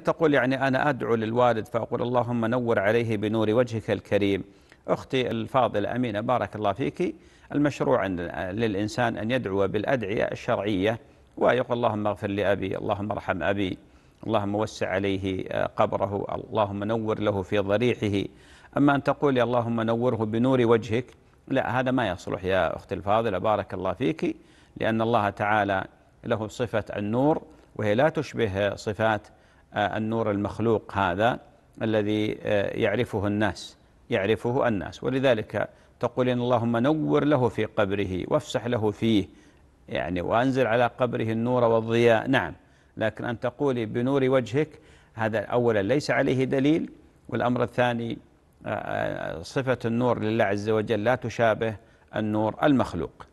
تقول يعني أنا أدعو للوالد فأقول اللهم نور عليه بنور وجهك الكريم أختي الفاضلة أمينة بارك الله فيك المشروع للإنسان أن يدعو بالأدعية الشرعية ويقول اللهم اغفر لأبي اللهم ارحم أبي اللهم وسع عليه آه، قبره اللهم نور له في ضريحه أما أن تقول اللهم نوره بنور وجهك لا هذا ما يصلح يا أختي الفاضلة بارك الله فيك لأن الله تعالى له صفة النور وهي لا تشبه صفات آه، النور المخلوق هذا الذي آه، يعرفه الناس يعرفه الناس ولذلك تقولين اللهم نور له في قبره وافسح له فيه يعني وأنزل على قبره النور والضياء نعم لكن أن تقولي بنور وجهك هذا أولا ليس عليه دليل والأمر الثاني آه، صفة النور لله عز وجل لا تشابه النور المخلوق